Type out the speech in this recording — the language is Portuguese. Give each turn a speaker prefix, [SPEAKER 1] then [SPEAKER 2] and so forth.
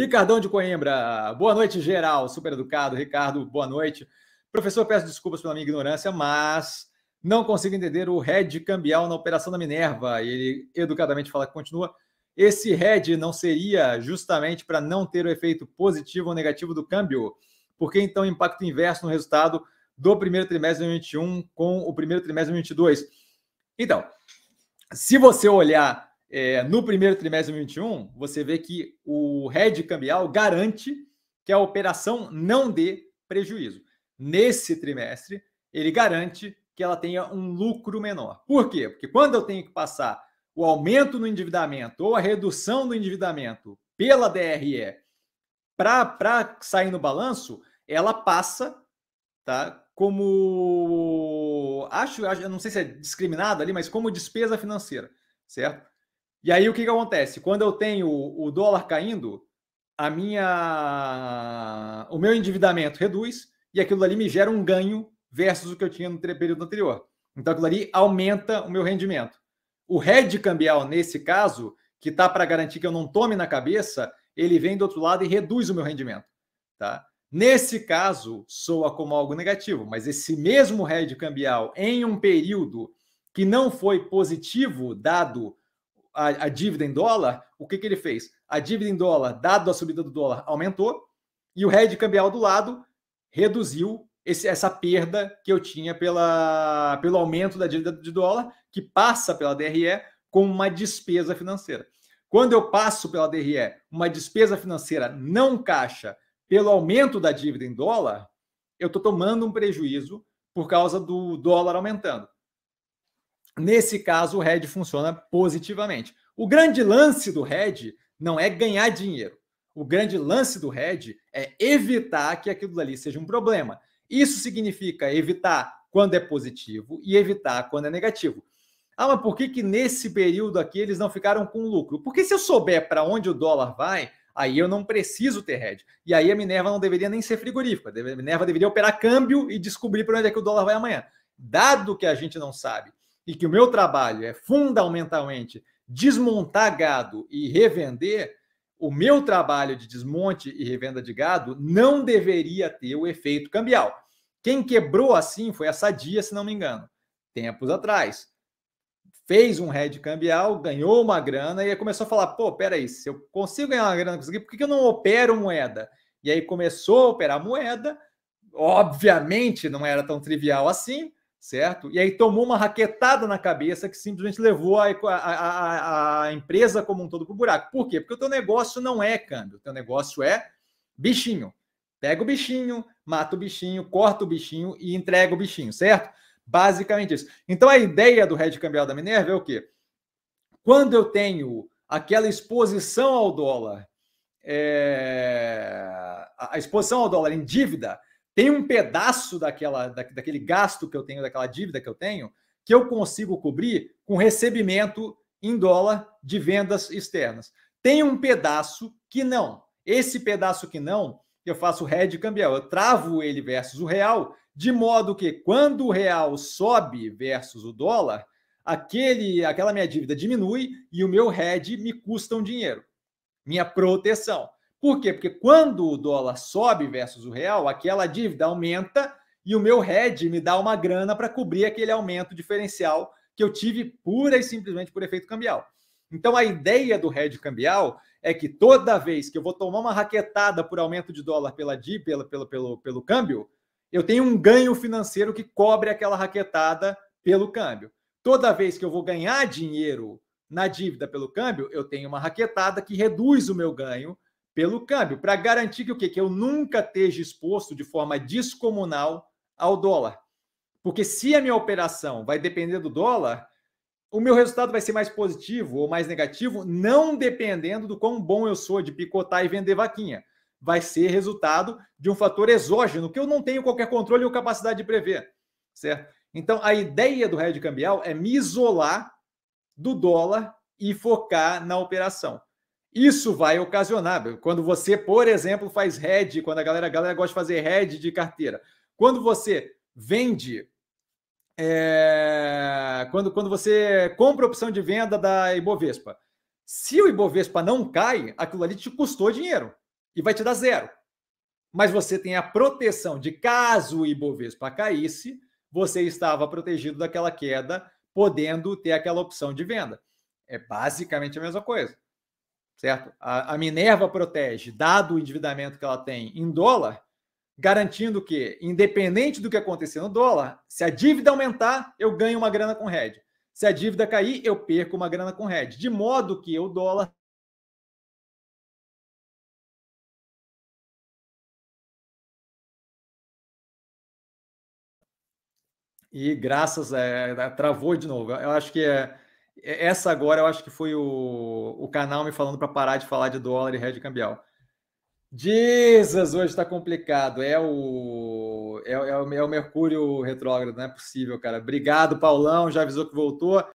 [SPEAKER 1] Ricardão de Coimbra, boa noite, geral, super educado. Ricardo, boa noite. Professor, peço desculpas pela minha ignorância, mas não consigo entender o Red cambial na operação da Minerva. Ele educadamente fala que continua. Esse Red não seria justamente para não ter o efeito positivo ou negativo do câmbio? Porque então impacto inverso no resultado do primeiro trimestre de 2021 com o primeiro trimestre de 2022? Então, se você olhar é, no primeiro trimestre de 2021, você vê que o RED cambial garante que a operação não dê prejuízo. Nesse trimestre, ele garante que ela tenha um lucro menor. Por quê? Porque quando eu tenho que passar o aumento no endividamento ou a redução do endividamento pela DRE para sair no balanço, ela passa tá, como. Acho, acho, eu não sei se é discriminado ali, mas como despesa financeira, certo? E aí o que, que acontece? Quando eu tenho o dólar caindo, a minha, o meu endividamento reduz e aquilo ali me gera um ganho versus o que eu tinha no período anterior. Então aquilo ali aumenta o meu rendimento. O head cambial, nesse caso, que tá para garantir que eu não tome na cabeça, ele vem do outro lado e reduz o meu rendimento. Tá? Nesse caso, soa como algo negativo, mas esse mesmo head cambial em um período que não foi positivo, dado a, a dívida em dólar, o que, que ele fez? A dívida em dólar, dado a subida do dólar, aumentou e o hedge cambial do lado reduziu esse, essa perda que eu tinha pela, pelo aumento da dívida de dólar, que passa pela DRE como uma despesa financeira. Quando eu passo pela DRE uma despesa financeira não caixa pelo aumento da dívida em dólar, eu estou tomando um prejuízo por causa do dólar aumentando. Nesse caso, o RED funciona positivamente. O grande lance do RED não é ganhar dinheiro. O grande lance do RED é evitar que aquilo dali seja um problema. Isso significa evitar quando é positivo e evitar quando é negativo. Ah, mas por que, que nesse período aqui eles não ficaram com lucro? Porque se eu souber para onde o dólar vai, aí eu não preciso ter hedge. E aí a Minerva não deveria nem ser frigorífica. A Minerva deveria operar câmbio e descobrir para onde é que o dólar vai amanhã. Dado que a gente não sabe e que o meu trabalho é fundamentalmente desmontar gado e revender, o meu trabalho de desmonte e revenda de gado não deveria ter o efeito cambial. Quem quebrou assim foi a Sadia, se não me engano, tempos atrás. Fez um head cambial, ganhou uma grana e começou a falar: pô, peraí, se eu consigo ganhar uma grana com isso por que eu não opero moeda? E aí começou a operar moeda, obviamente não era tão trivial assim, certo? E aí tomou uma raquetada na cabeça que simplesmente levou a, a, a empresa como um todo para o buraco. Por quê? Porque o teu negócio não é câmbio, o teu negócio é bichinho. Pega o bichinho, mata o bichinho, corta o bichinho e entrega o bichinho, certo? Basicamente isso. Então a ideia do Red Cambial da Minerva é o quê? Quando eu tenho aquela exposição ao dólar, é... a exposição ao dólar em dívida, tem um pedaço daquela, da, daquele gasto que eu tenho, daquela dívida que eu tenho, que eu consigo cobrir com recebimento em dólar de vendas externas. Tem um pedaço que não. Esse pedaço que não, eu faço hedge cambial, eu travo ele versus o real, de modo que quando o real sobe versus o dólar, aquele, aquela minha dívida diminui e o meu head me custa um dinheiro, minha proteção. Por quê? Porque quando o dólar sobe versus o real, aquela dívida aumenta e o meu hedge me dá uma grana para cobrir aquele aumento diferencial que eu tive pura e simplesmente por efeito cambial. Então a ideia do hedge cambial é que toda vez que eu vou tomar uma raquetada por aumento de dólar pela DI, pelo, pelo, pelo, pelo câmbio, eu tenho um ganho financeiro que cobre aquela raquetada pelo câmbio. Toda vez que eu vou ganhar dinheiro na dívida pelo câmbio, eu tenho uma raquetada que reduz o meu ganho pelo câmbio, para garantir que o quê? Que eu nunca esteja exposto de forma descomunal ao dólar. Porque se a minha operação vai depender do dólar, o meu resultado vai ser mais positivo ou mais negativo, não dependendo do quão bom eu sou de picotar e vender vaquinha. Vai ser resultado de um fator exógeno que eu não tenho qualquer controle ou capacidade de prever, certo? Então, a ideia do hedge cambial é me isolar do dólar e focar na operação. Isso vai ocasionar. Quando você, por exemplo, faz head, quando a galera, a galera gosta de fazer head de carteira. Quando você vende é, quando, quando você compra a opção de venda da Ibovespa. Se o Ibovespa não cai, aquilo ali te custou dinheiro e vai te dar zero. Mas você tem a proteção de caso o Ibovespa caísse, você estava protegido daquela queda, podendo ter aquela opção de venda. É basicamente a mesma coisa certo? A, a Minerva protege, dado o endividamento que ela tem em dólar, garantindo que, independente do que acontecer no dólar, se a dívida aumentar, eu ganho uma grana com red Se a dívida cair, eu perco uma grana com red De modo que o dólar E graças a. Eh, travou de novo. Eu acho que é, é, essa agora eu acho que foi o, o canal me falando para parar de falar de dólar e rede cambial. Jesus, hoje está complicado. É o, é, é, o, é o Mercúrio retrógrado, não é possível, cara. Obrigado, Paulão. Já avisou que voltou.